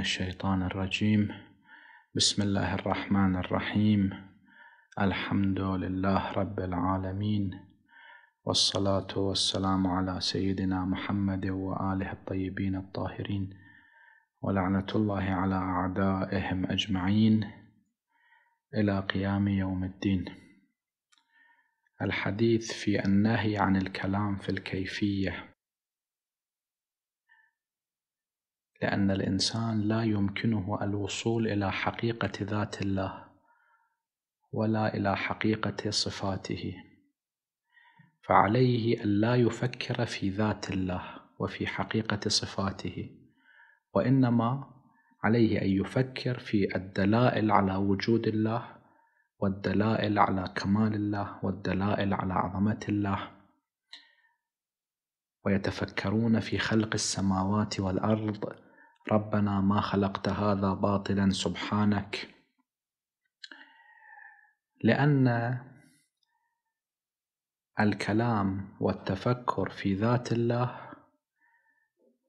الشيطان الرجيم بسم الله الرحمن الرحيم الحمد لله رب العالمين والصلاة والسلام على سيدنا محمد وآله الطيبين الطاهرين ولعنة الله على أعدائهم أجمعين إلى قيام يوم الدين الحديث في النهي عن الكلام في الكيفية لأن الإنسان لا يمكنه الوصول إلى حقيقة ذات الله ولا إلى حقيقة صفاته فعليه ألا يفكر في ذات الله وفي حقيقة صفاته وإنما عليه أن يفكر في الدلائل على وجود الله والدلائل على كمال الله والدلائل على عظمة الله ويتفكرون في خلق السماوات والأرض ربنا ما خلقت هذا باطلا سبحانك لان الكلام والتفكر في ذات الله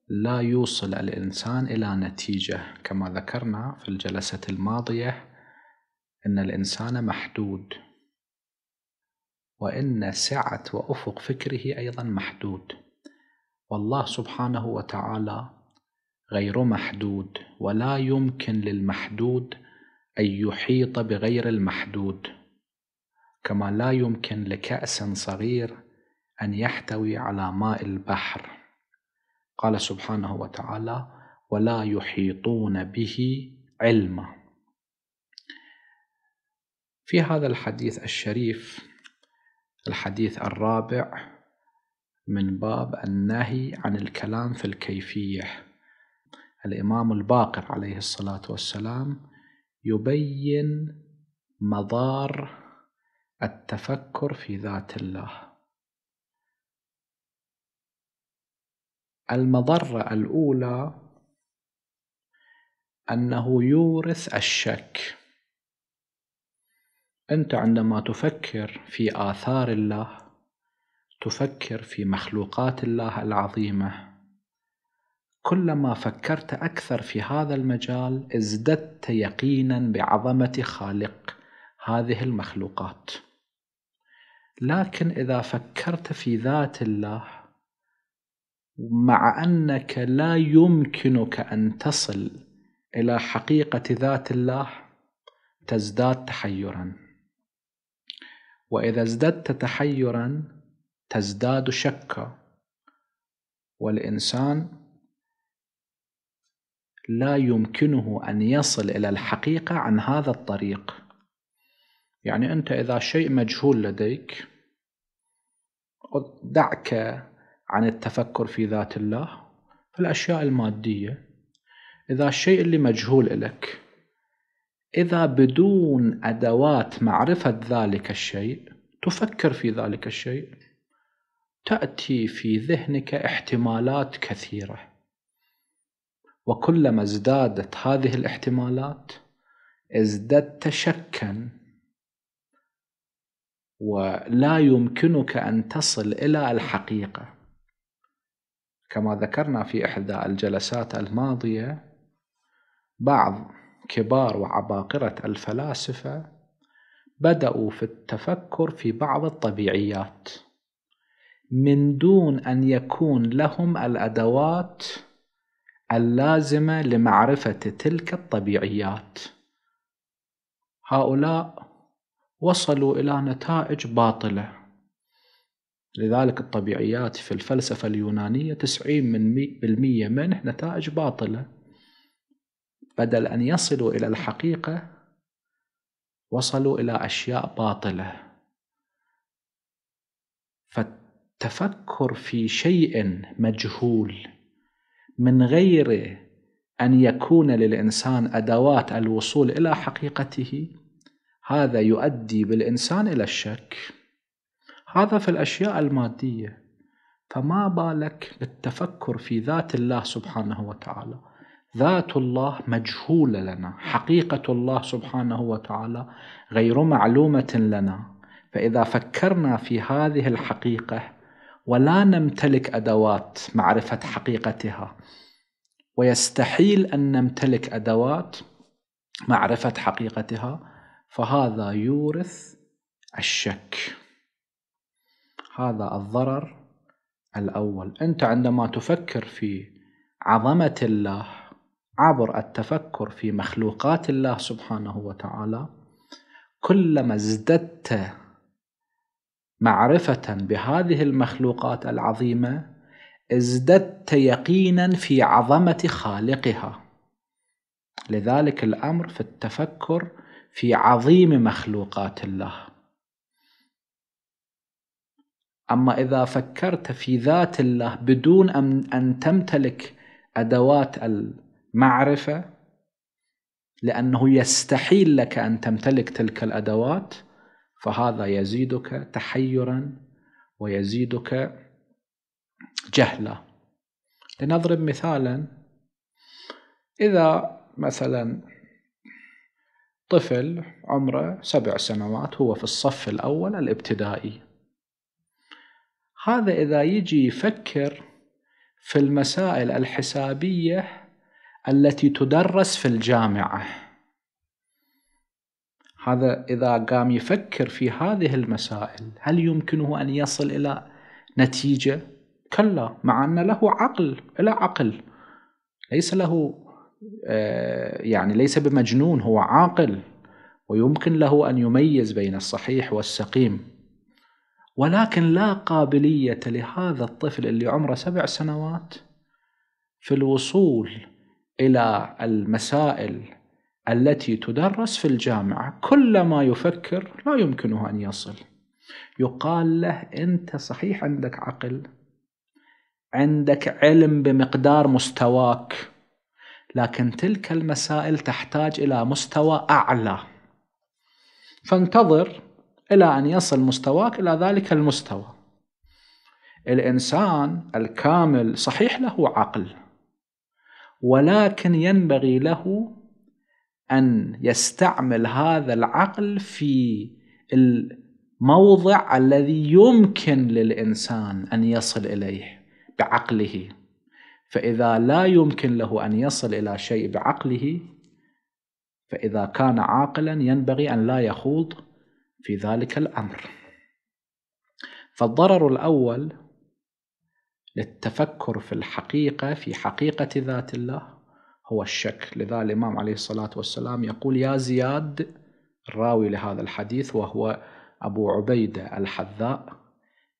لا يوصل الانسان الى نتيجه كما ذكرنا في الجلسه الماضيه ان الانسان محدود وان سعه وافق فكره ايضا محدود والله سبحانه وتعالى غير محدود ولا يمكن للمحدود أن يحيط بغير المحدود كما لا يمكن لكأس صغير أن يحتوي على ماء البحر قال سبحانه وتعالى ولا يحيطون به علما في هذا الحديث الشريف الحديث الرابع من باب النهي عن الكلام في الكيفيه الإمام الباقر عليه الصلاة والسلام يبين مضار التفكر في ذات الله المضرة الأولى أنه يورث الشك أنت عندما تفكر في آثار الله تفكر في مخلوقات الله العظيمة كلما فكرت أكثر في هذا المجال ازددت يقينا بعظمة خالق هذه المخلوقات لكن إذا فكرت في ذات الله مع أنك لا يمكنك أن تصل إلى حقيقة ذات الله تزداد تحيرا وإذا ازددت تحيرا تزداد شكا والإنسان لا يمكنه أن يصل إلى الحقيقة عن هذا الطريق يعني أنت إذا شيء مجهول لديك دعك عن التفكر في ذات الله في الأشياء المادية إذا الشيء اللي مجهول لك إذا بدون أدوات معرفة ذلك الشيء تفكر في ذلك الشيء تأتي في ذهنك احتمالات كثيرة وكلما ازدادت هذه الاحتمالات ازددت شكا ولا يمكنك ان تصل الى الحقيقه كما ذكرنا في احدى الجلسات الماضيه بعض كبار وعباقره الفلاسفه بداوا في التفكر في بعض الطبيعيات من دون ان يكون لهم الادوات اللازمه لمعرفه تلك الطبيعيات هؤلاء وصلوا الى نتائج باطله لذلك الطبيعيات في الفلسفة اليونانية 90% من منه نتائج باطلة بدل أن يصلوا إلى الحقيقة وصلوا إلى أشياء باطلة فالتفكر في شيء مجهول من غير أن يكون للإنسان أدوات الوصول إلى حقيقته هذا يؤدي بالإنسان إلى الشك هذا في الأشياء المادية فما بالك بالتفكر في ذات الله سبحانه وتعالى ذات الله مجهولة لنا حقيقة الله سبحانه وتعالى غير معلومة لنا فإذا فكرنا في هذه الحقيقة ولا نمتلك ادوات معرفه حقيقتها ويستحيل ان نمتلك ادوات معرفه حقيقتها فهذا يورث الشك هذا الضرر الاول انت عندما تفكر في عظمه الله عبر التفكر في مخلوقات الله سبحانه وتعالى كلما ازددت معرفة بهذه المخلوقات العظيمة ازددت يقينا في عظمة خالقها لذلك الأمر في التفكر في عظيم مخلوقات الله أما إذا فكرت في ذات الله بدون أن تمتلك أدوات المعرفة لأنه يستحيل لك أن تمتلك تلك الأدوات فهذا يزيدك تحيرا ويزيدك جهلا لنضرب مثالا إذا مثلا طفل عمره سبع سنوات هو في الصف الأول الابتدائي هذا إذا يجي يفكر في المسائل الحسابية التي تدرس في الجامعة هذا إذا قام يفكر في هذه المسائل هل يمكنه أن يصل إلى نتيجة؟ كلا مع أن له عقل إلى عقل ليس له آه، يعني ليس بمجنون هو عاقل ويمكن له أن يميز بين الصحيح والسقيم ولكن لا قابلية لهذا الطفل اللي عمره سبع سنوات في الوصول إلى المسائل التي تدرس في الجامعة كل ما يفكر لا يمكنه أن يصل يقال له أنت صحيح عندك عقل عندك علم بمقدار مستواك لكن تلك المسائل تحتاج إلى مستوى أعلى فانتظر إلى أن يصل مستواك إلى ذلك المستوى الإنسان الكامل صحيح له عقل ولكن ينبغي له أن يستعمل هذا العقل في الموضع الذي يمكن للإنسان أن يصل إليه بعقله فإذا لا يمكن له أن يصل إلى شيء بعقله فإذا كان عاقلا ينبغي أن لا يخوض في ذلك الأمر فالضرر الأول للتفكر في الحقيقة في حقيقة ذات الله هو الشك لذا الإمام عليه الصلاة والسلام يقول يا زياد الراوي لهذا الحديث وهو أبو عبيدة الحذاء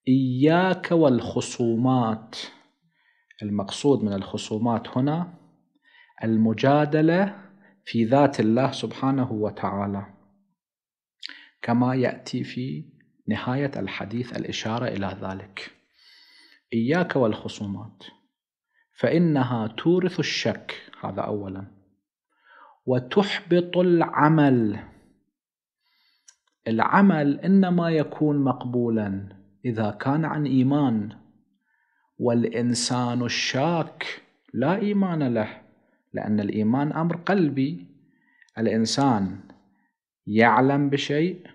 إياك والخصومات المقصود من الخصومات هنا المجادلة في ذات الله سبحانه وتعالى كما يأتي في نهاية الحديث الإشارة إلى ذلك إياك والخصومات فإنها تورث الشك هذا أولا وتحبط العمل العمل إنما يكون مقبولا إذا كان عن إيمان والإنسان الشاك لا إيمان له لأن الإيمان أمر قلبي الإنسان يعلم بشيء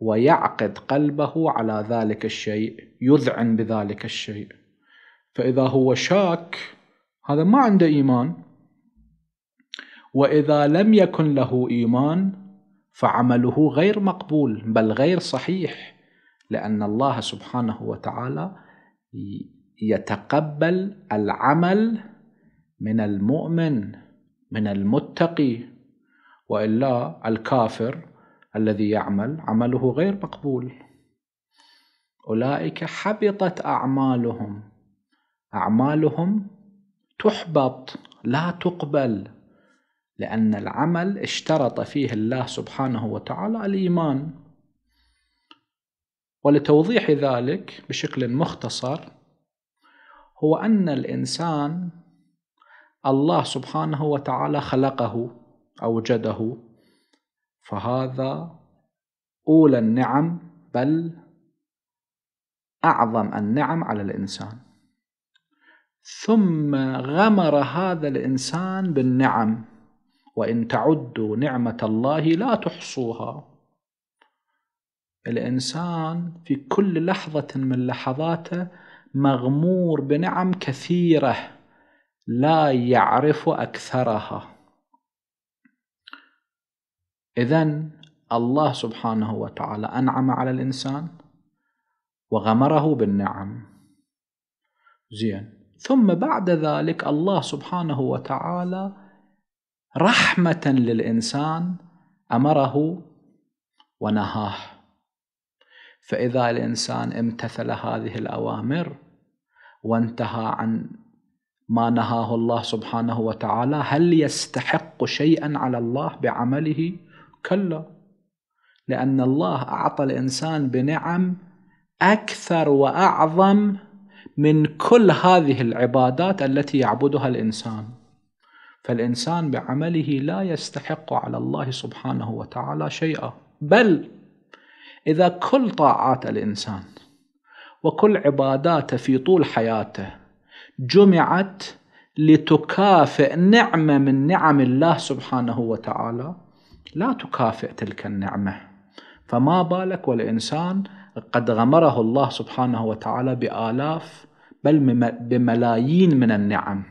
ويعقد قلبه على ذلك الشيء يذعن بذلك الشيء فإذا هو شاك هذا ما عنده إيمان واذا لم يكن له ايمان فعمله غير مقبول بل غير صحيح لان الله سبحانه وتعالى يتقبل العمل من المؤمن من المتقي والا الكافر الذي يعمل عمله غير مقبول اولئك حبطت اعمالهم اعمالهم تحبط لا تقبل لأن العمل اشترط فيه الله سبحانه وتعالى الإيمان ولتوضيح ذلك بشكل مختصر هو أن الإنسان الله سبحانه وتعالى خلقه أوجده فهذا أولى النعم بل أعظم النعم على الإنسان ثم غمر هذا الإنسان بالنعم وإن تعدوا نعمة الله لا تحصوها الإنسان في كل لحظة من لحظاته مغمور بنعم كثيرة لا يعرف أكثرها إذا الله سبحانه وتعالى أنعم على الإنسان وغمره بالنعم زين ثم بعد ذلك الله سبحانه وتعالى رحمة للإنسان أمره ونهاه فإذا الإنسان امتثل هذه الأوامر وانتهى عن ما نهاه الله سبحانه وتعالى هل يستحق شيئا على الله بعمله كلا لأن الله أعطى الإنسان بنعم أكثر وأعظم من كل هذه العبادات التي يعبدها الإنسان فالإنسان بعمله لا يستحق على الله سبحانه وتعالى شيئا بل إذا كل طاعات الإنسان وكل عباداته في طول حياته جمعت لتكافئ نعمة من نعم الله سبحانه وتعالى لا تكافئ تلك النعمة فما بالك والإنسان قد غمره الله سبحانه وتعالى بآلاف بل بملايين من النعم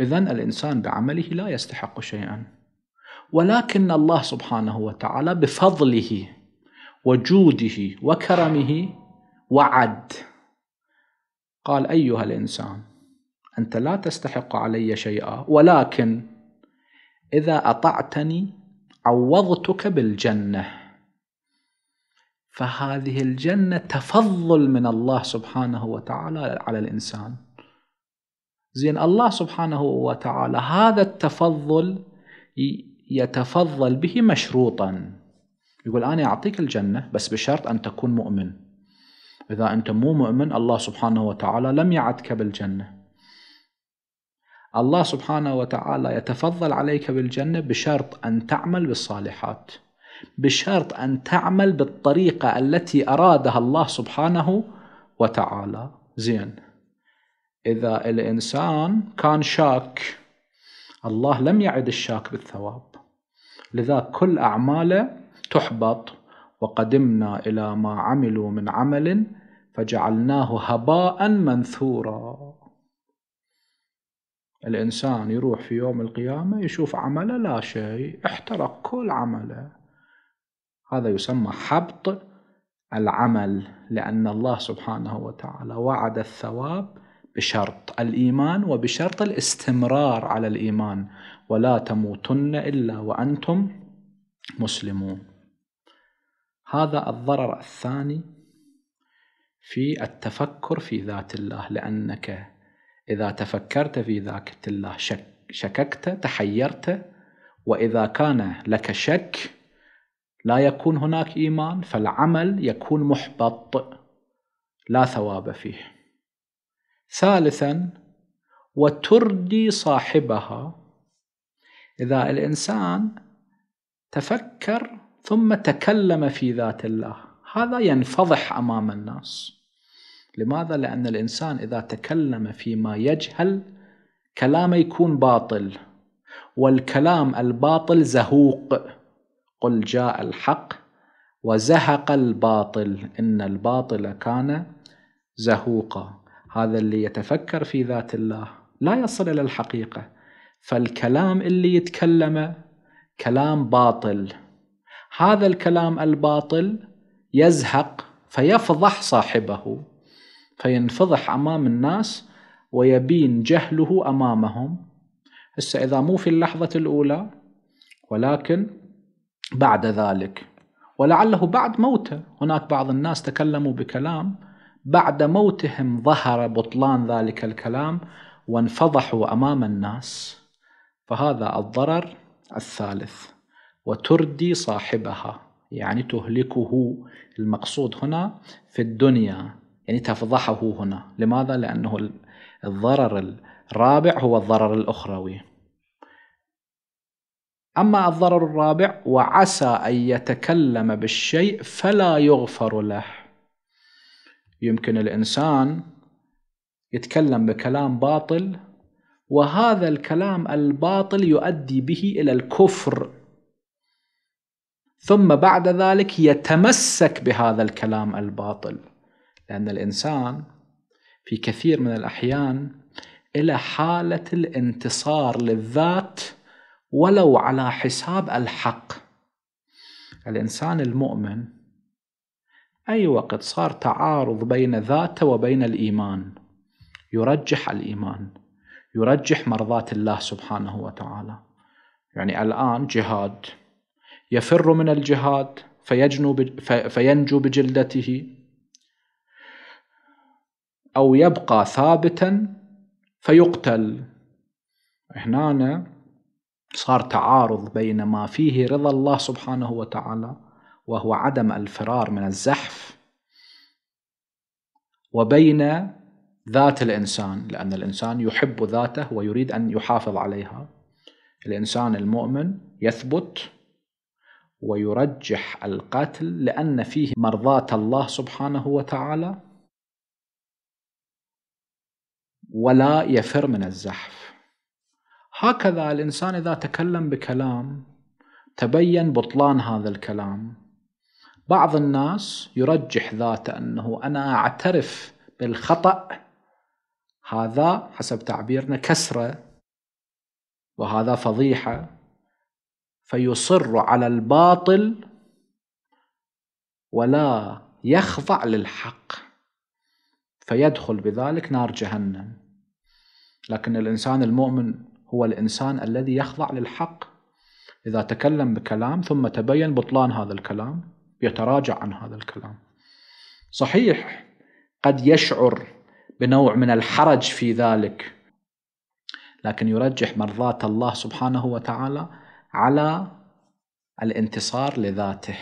إذا الإنسان بعمله لا يستحق شيئا ولكن الله سبحانه وتعالى بفضله وجوده وكرمه وعد قال أيها الإنسان أنت لا تستحق علي شيئا ولكن إذا أطعتني عوضتك بالجنة فهذه الجنة تفضل من الله سبحانه وتعالى على الإنسان زين الله سبحانه وتعالى هذا التفضل يتفضل به مشروطا يقول أنا أعطيك الجنة بس بشرط أن تكون مؤمن إذا أنت مو مؤمن الله سبحانه وتعالى لم يعدك بالجنة الله سبحانه وتعالى يتفضل عليك بالجنة بشرط أن تعمل بالصالحات بشرط أن تعمل بالطريقة التي أرادها الله سبحانه وتعالى زين إذا الإنسان كان شاك الله لم يعد الشاك بالثواب لذا كل أعماله تحبط وقدمنا إلى ما عملوا من عمل فجعلناه هباء منثورا الإنسان يروح في يوم القيامة يشوف عمله لا شيء احترق كل عمله هذا يسمى حبط العمل لأن الله سبحانه وتعالى وعد الثواب بشرط الايمان وبشرط الاستمرار على الايمان ولا تموتن الا وانتم مسلمون هذا الضرر الثاني في التفكر في ذات الله لانك اذا تفكرت في ذات الله شك شككت تحيرت واذا كان لك شك لا يكون هناك ايمان فالعمل يكون محبط لا ثواب فيه ثالثا وتردي صاحبها اذا الانسان تفكر ثم تكلم في ذات الله هذا ينفضح امام الناس لماذا لان الانسان اذا تكلم فيما يجهل كلامه يكون باطل والكلام الباطل زهوق قل جاء الحق وزهق الباطل ان الباطل كان زهوقا هذا اللي يتفكر في ذات الله لا يصل إلى الحقيقة فالكلام اللي يتكلمه كلام باطل هذا الكلام الباطل يزهق فيفضح صاحبه فينفضح امام الناس ويبين جهله امامهم هسه اذا مو في اللحظه الاولى ولكن بعد ذلك ولعله بعد موته هناك بعض الناس تكلموا بكلام بعد موتهم ظهر بطلان ذلك الكلام وانفضحوا امام الناس فهذا الضرر الثالث وتردي صاحبها يعني تهلكه المقصود هنا في الدنيا يعني تفضحه هنا لماذا؟ لأنه الضرر الرابع هو الضرر الأخروي أما الضرر الرابع وعسى أن يتكلم بالشيء فلا يغفر له يمكن الانسان يتكلم بكلام باطل وهذا الكلام الباطل يؤدي به الى الكفر ثم بعد ذلك يتمسك بهذا الكلام الباطل لان الانسان في كثير من الاحيان الى حاله الانتصار للذات ولو على حساب الحق الانسان المؤمن أي وقت صار تعارض بين ذاته وبين الإيمان يرجح الإيمان يرجح مرضاة الله سبحانه وتعالى يعني الآن جهاد يفر من الجهاد فيجنو فينجو بجلدته أو يبقى ثابتا فيقتل هنا صار تعارض بين ما فيه رضا الله سبحانه وتعالى وهو عدم الفرار من الزحف وبين ذات الانسان لان الانسان يحب ذاته ويريد ان يحافظ عليها الانسان المؤمن يثبت ويرجح القتل لان فيه مرضاه الله سبحانه وتعالى ولا يفر من الزحف هكذا الانسان اذا تكلم بكلام تبين بطلان هذا الكلام بعض الناس يرجح ذاته أنه أنا أعترف بالخطأ هذا حسب تعبيرنا كسرة وهذا فضيحة فيصر على الباطل ولا يخضع للحق فيدخل بذلك نار جهنم لكن الإنسان المؤمن هو الإنسان الذي يخضع للحق إذا تكلم بكلام ثم تبين بطلان هذا الكلام يتراجع عن هذا الكلام صحيح قد يشعر بنوع من الحرج في ذلك لكن يرجح مرضاة الله سبحانه وتعالى على الانتصار لذاته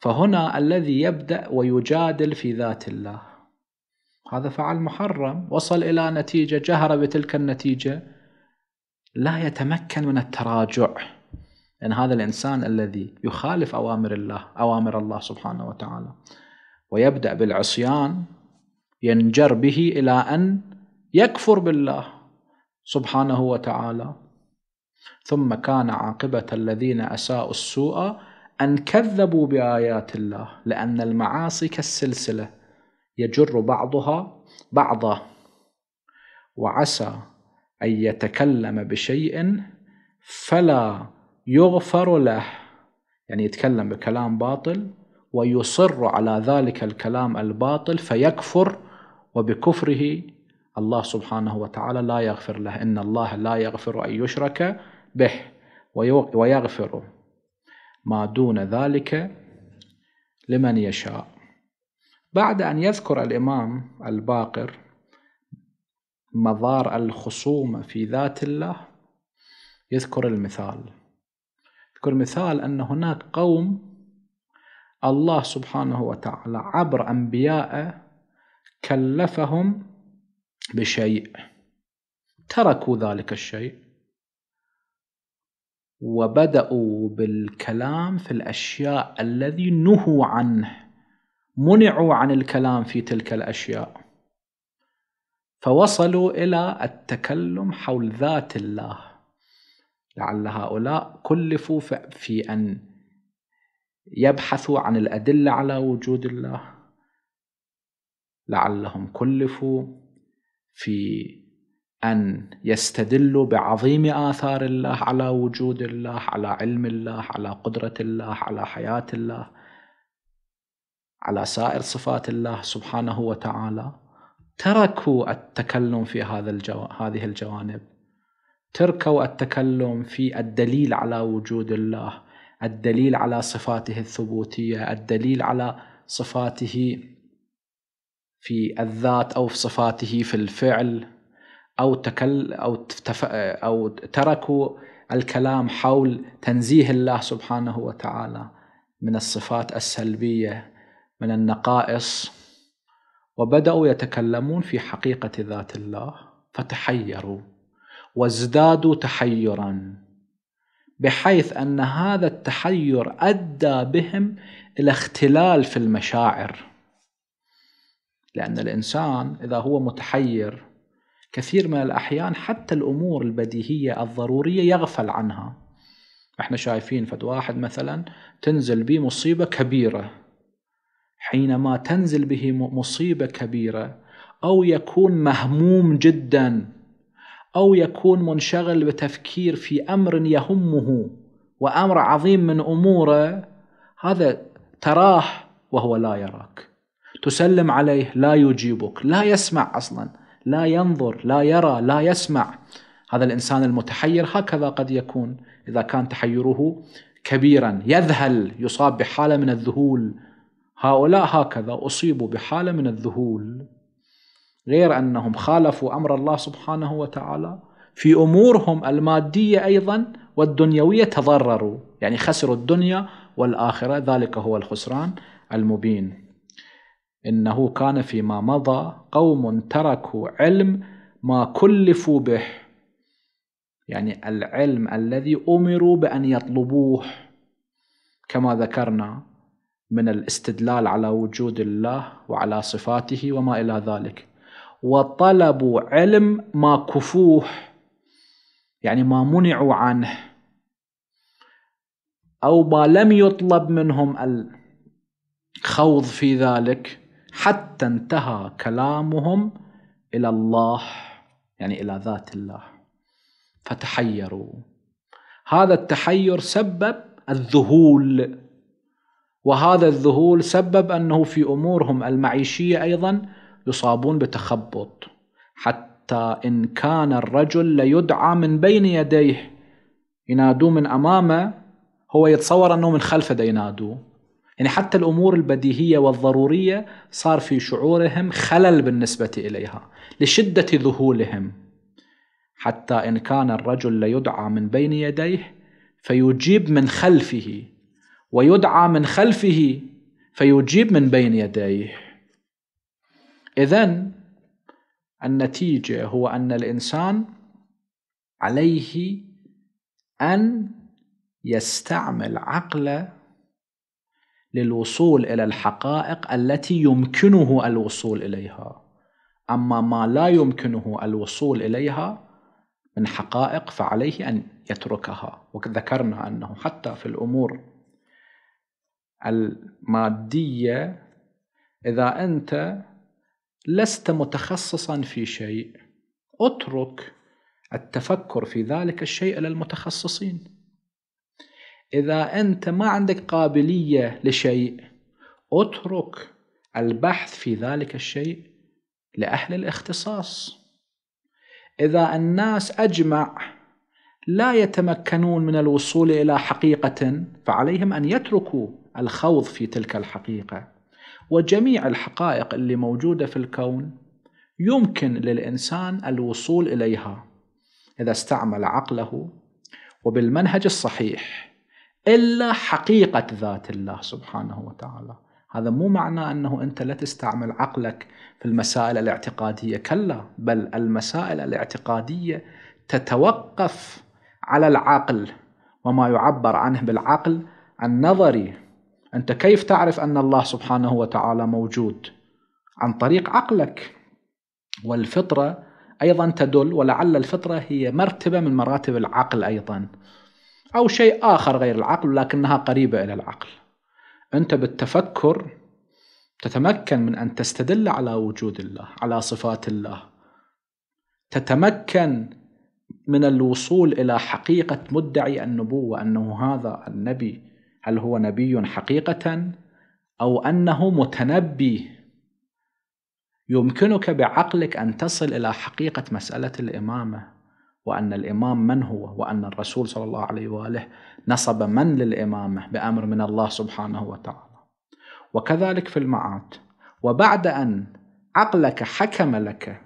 فهنا الذي يبدأ ويجادل في ذات الله هذا فعل محرم وصل إلى نتيجة جهر بتلك النتيجة لا يتمكن من التراجع ان هذا الإنسان الذي يخالف أوامر الله أوامر الله سبحانه وتعالى ويبدأ بالعصيان ينجر به إلى أن يكفر بالله سبحانه وتعالى ثم كان عاقبة الذين أساءوا السوء أن كذبوا بآيات الله لأن المعاصي كالسلسلة يجر بعضها بعضا وعسى أن يتكلم بشيء فلا يغفر له يعني يتكلم بكلام باطل ويصر على ذلك الكلام الباطل فيكفر وبكفره الله سبحانه وتعالى لا يغفر له إن الله لا يغفر أن يشرك به ويغفر ما دون ذلك لمن يشاء بعد أن يذكر الإمام الباقر مضار الخصومة في ذات الله يذكر المثال أذكر مثال أن هناك قوم الله سبحانه وتعالى عبر أنبيائه كلفهم بشيء تركوا ذلك الشيء وبدأوا بالكلام في الأشياء الذي نهوا عنه منعوا عن الكلام في تلك الأشياء فوصلوا إلى التكلم حول ذات الله لعل هؤلاء كلفوا في أن يبحثوا عن الأدلة على وجود الله لعلهم كلفوا في أن يستدلوا بعظيم آثار الله على وجود الله على علم الله على قدرة الله على حياة الله على سائر صفات الله سبحانه وتعالى تركوا التكلم في هذا الجو... هذه الجوانب تركوا التكلم في الدليل على وجود الله الدليل على صفاته الثبوتيه الدليل على صفاته في الذات او في صفاته في الفعل او تكل او تف... او تركوا الكلام حول تنزيه الله سبحانه وتعالى من الصفات السلبيه من النقائص وبداوا يتكلمون في حقيقه ذات الله فتحيروا وازدادوا تحيرا بحيث ان هذا التحير ادى بهم الى اختلال في المشاعر لان الانسان اذا هو متحير كثير من الاحيان حتى الامور البديهيه الضروريه يغفل عنها احنا شايفين فد واحد مثلا تنزل به مصيبه كبيره حينما تنزل به مصيبه كبيره او يكون مهموم جدا أو يكون منشغل بتفكير في أمر يهمه وأمر عظيم من أموره هذا تراه وهو لا يراك تسلم عليه لا يجيبك لا يسمع أصلا لا ينظر لا يرى لا يسمع هذا الإنسان المتحير هكذا قد يكون إذا كان تحيره كبيرا يذهل يصاب بحالة من الذهول هؤلاء هكذا أصيبوا بحالة من الذهول غير أنهم خالفوا أمر الله سبحانه وتعالى في أمورهم المادية أيضا والدنيوية تضرروا يعني خسروا الدنيا والآخرة ذلك هو الخسران المبين إنه كان فيما مضى قوم تركوا علم ما كلفوا به يعني العلم الذي أمروا بأن يطلبوه كما ذكرنا من الاستدلال على وجود الله وعلى صفاته وما إلى ذلك وطلبوا علم ما كفوه يعني ما منعوا عنه أو ما لم يطلب منهم الخوض في ذلك حتى انتهى كلامهم إلى الله يعني إلى ذات الله فتحيروا هذا التحير سبب الذهول وهذا الذهول سبب أنه في أمورهم المعيشية أيضا يصابون بتخبط حتى إن كان الرجل ليدعى من بين يديه ينادوه من أمامه هو يتصور أنه من خلفه دا ينادوه يعني حتى الأمور البديهية والضرورية صار في شعورهم خلل بالنسبة إليها لشدة ذهولهم حتى إن كان الرجل ليدعى من بين يديه فيجيب من خلفه ويدعى من خلفه فيجيب من بين يديه إذا النتيجة هو أن الإنسان عليه أن يستعمل عقله للوصول إلى الحقائق التي يمكنه الوصول إليها أما ما لا يمكنه الوصول إليها من حقائق فعليه أن يتركها وذكرنا أنه حتى في الأمور المادية إذا أنت لست متخصصا في شيء اترك التفكر في ذلك الشيء للمتخصصين إذا أنت ما عندك قابلية لشيء اترك البحث في ذلك الشيء لأهل الاختصاص إذا الناس أجمع لا يتمكنون من الوصول إلى حقيقة فعليهم أن يتركوا الخوض في تلك الحقيقة وجميع الحقائق اللي موجودة في الكون يمكن للإنسان الوصول إليها إذا استعمل عقله وبالمنهج الصحيح إلا حقيقة ذات الله سبحانه وتعالى هذا مو معنى أنه أنت لا تستعمل عقلك في المسائل الاعتقادية كلا بل المسائل الاعتقادية تتوقف على العقل وما يعبر عنه بالعقل النظري أنت كيف تعرف أن الله سبحانه وتعالى موجود؟ عن طريق عقلك والفطرة أيضا تدل ولعل الفطرة هي مرتبة من مراتب العقل أيضا أو شيء آخر غير العقل لكنها قريبة إلى العقل أنت بالتفكر تتمكن من أن تستدل على وجود الله على صفات الله تتمكن من الوصول إلى حقيقة مدعي النبوة أنه هذا النبي هل هو نبي حقيقة أو أنه متنبي يمكنك بعقلك أن تصل إلى حقيقة مسألة الإمامة وأن الإمام من هو وأن الرسول صلى الله عليه وآله نصب من للإمامة بأمر من الله سبحانه وتعالى وكذلك في المعاد وبعد أن عقلك حكم لك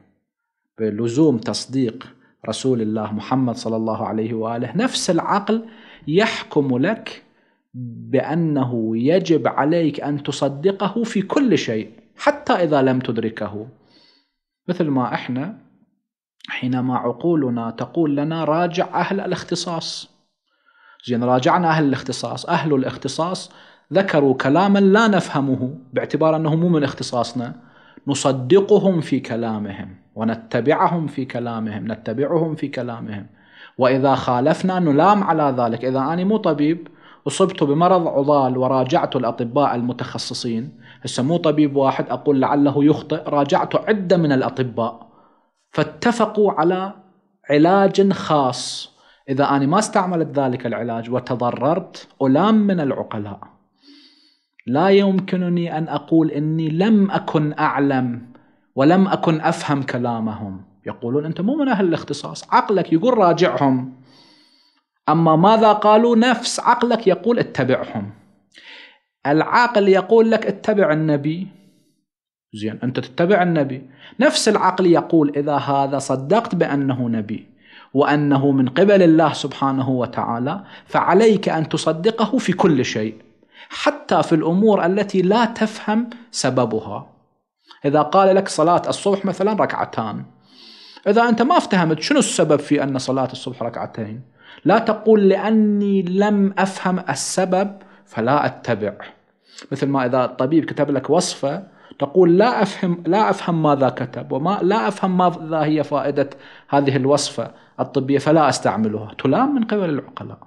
بلزوم تصديق رسول الله محمد صلى الله عليه واله نفس العقل يحكم لك بأنه يجب عليك أن تصدقه في كل شيء حتى إذا لم تدركه مثل ما إحنا حينما عقولنا تقول لنا راجع أهل الاختصاص زين راجعنا أهل الاختصاص أهل الاختصاص ذكروا كلاما لا نفهمه باعتبار أنه مو من اختصاصنا نصدقهم في كلامهم ونتبعهم في كلامهم نتبعهم في كلامهم وإذا خالفنا نلام على ذلك إذا أنا مو طبيب أصبت بمرض عضال وراجعت الأطباء المتخصصين هسه مو طبيب واحد أقول لعله يخطئ راجعت عدة من الأطباء فاتفقوا على علاج خاص إذا أنا ما استعملت ذلك العلاج وتضررت ألام من العقلاء لا يمكنني أن أقول إني لم أكن أعلم ولم أكن أفهم كلامهم يقولون أنت مو من أهل الاختصاص عقلك يقول راجعهم أما ماذا قالوا نفس عقلك يقول اتبعهم العقل يقول لك اتبع النبي زين أنت تتبع النبي نفس العقل يقول إذا هذا صدقت بأنه نبي وأنه من قبل الله سبحانه وتعالى فعليك أن تصدقه في كل شيء حتى في الأمور التي لا تفهم سببها إذا قال لك صلاة الصبح مثلا ركعتان إذا أنت ما افتهمت شنو السبب في أن صلاة الصبح ركعتين لا تقول لأني لم أفهم السبب فلا أتبع مثل ما إذا الطبيب كتب لك وصفة تقول لا أفهم لا أفهم ماذا كتب وما لا أفهم ماذا هي فائدة هذه الوصفة الطبية فلا أستعملها تلام من قبل العقلاء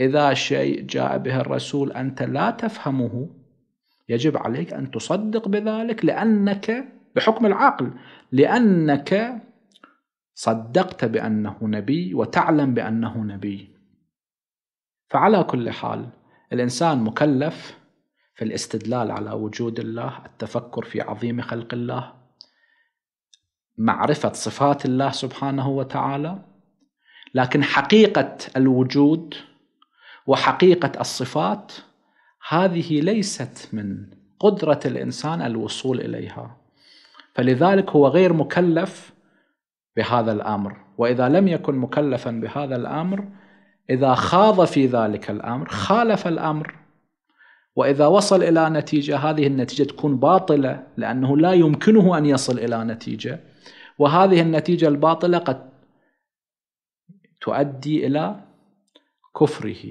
إذا شيء جاء به الرسول أنت لا تفهمه يجب عليك أن تصدق بذلك لأنك بحكم العقل لأنك صدقت بانه نبي وتعلم بانه نبي فعلى كل حال الانسان مكلف في الاستدلال على وجود الله التفكر في عظيم خلق الله معرفه صفات الله سبحانه وتعالى لكن حقيقه الوجود وحقيقه الصفات هذه ليست من قدره الانسان الوصول اليها فلذلك هو غير مكلف بهذا الامر واذا لم يكن مكلفا بهذا الامر اذا خاض في ذلك الامر خالف الامر واذا وصل الى نتيجه هذه النتيجه تكون باطله لانه لا يمكنه ان يصل الى نتيجه وهذه النتيجه الباطله قد تؤدي الى كفره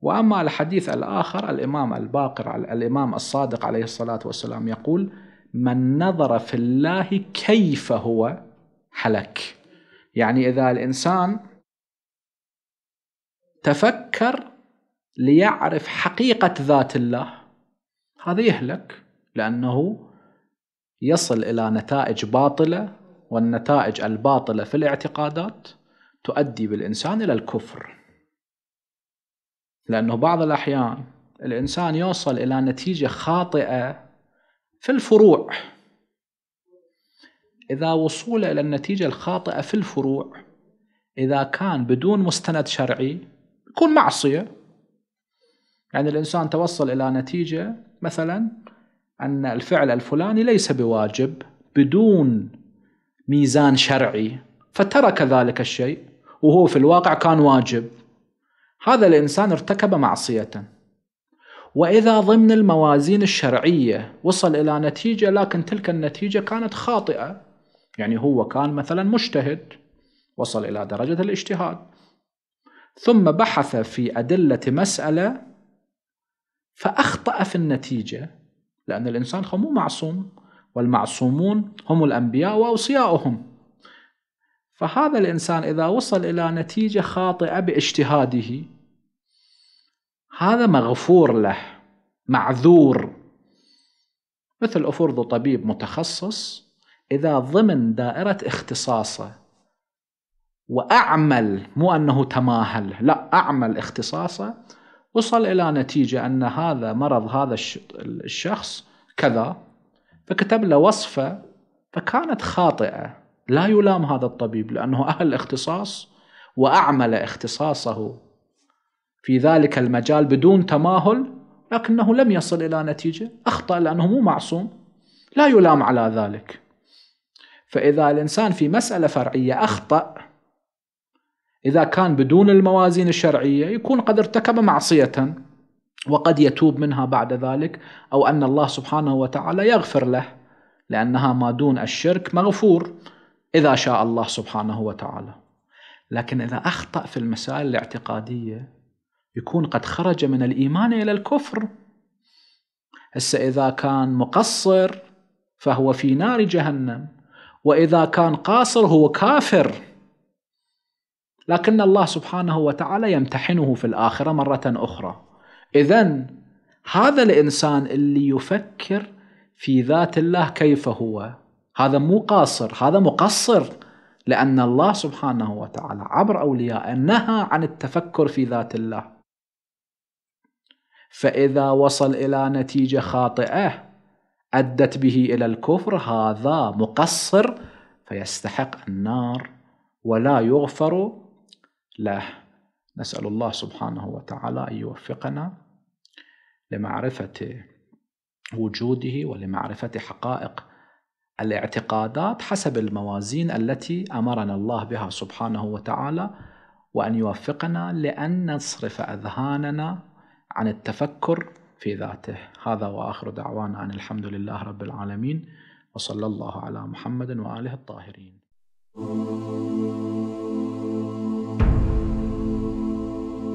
واما الحديث الاخر الامام الباقر الامام الصادق عليه الصلاه والسلام يقول من نظر في الله كيف هو حلك يعني إذا الإنسان تفكر ليعرف حقيقة ذات الله هذا يهلك لأنه يصل إلى نتائج باطلة والنتائج الباطلة في الاعتقادات تؤدي بالإنسان إلى الكفر لأنه بعض الأحيان الإنسان يوصل إلى نتيجة خاطئة في الفروع إذا وصوله إلى النتيجة الخاطئة في الفروع إذا كان بدون مستند شرعي يكون معصية يعني الإنسان توصل إلى نتيجة مثلا أن الفعل الفلاني ليس بواجب بدون ميزان شرعي فترك ذلك الشيء وهو في الواقع كان واجب هذا الإنسان ارتكب معصية وإذا ضمن الموازين الشرعية وصل إلى نتيجة لكن تلك النتيجة كانت خاطئة يعني هو كان مثلا مجتهد وصل إلى درجة الاجتهاد ثم بحث في أدلة مسألة فأخطأ في النتيجة لأن الإنسان مو معصوم والمعصومون هم الأنبياء وأوصياؤهم فهذا الإنسان إذا وصل إلى نتيجة خاطئة باجتهاده هذا مغفور له معذور مثل أفرض طبيب متخصص إذا ضمن دائرة اختصاصه وأعمل مو أنه تماهل لا أعمل اختصاصه وصل إلى نتيجة أن هذا مرض هذا الشخص كذا فكتب له وصفة فكانت خاطئة لا يلام هذا الطبيب لأنه أهل اختصاص وأعمل اختصاصه في ذلك المجال بدون تماهل لكنه لم يصل إلى نتيجة أخطأ لأنه مو معصوم لا يلام على ذلك فإذا الإنسان في مسألة فرعية أخطأ إذا كان بدون الموازين الشرعية يكون قد ارتكب معصية وقد يتوب منها بعد ذلك أو أن الله سبحانه وتعالى يغفر له لأنها ما دون الشرك مغفور إذا شاء الله سبحانه وتعالى لكن إذا أخطأ في المسائل الاعتقادية يكون قد خرج من الإيمان إلى الكفر هسه إذا كان مقصر فهو في نار جهنم واذا كان قاصر هو كافر لكن الله سبحانه وتعالى يمتحنه في الاخره مره اخرى اذا هذا الانسان اللي يفكر في ذات الله كيف هو هذا مو قاصر هذا مقصر لأن الله سبحانه وتعالى عبر أولياء نهى عن التفكر في ذات الله فإذا وصل إلى نتيجة خاطئة أدت به إلى الكفر هذا مقصر فيستحق النار ولا يغفر له نسأل الله سبحانه وتعالى أن يوفقنا لمعرفة وجوده ولمعرفة حقائق الاعتقادات حسب الموازين التي أمرنا الله بها سبحانه وتعالى وأن يوفقنا لأن نصرف أذهاننا عن التفكر في ذاته هذا واخر دعوانا ان الحمد لله رب العالمين وصلى الله على محمد واله الطاهرين.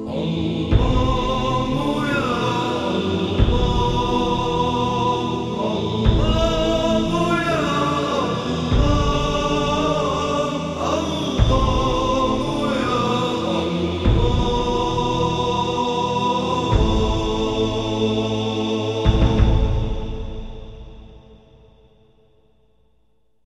الله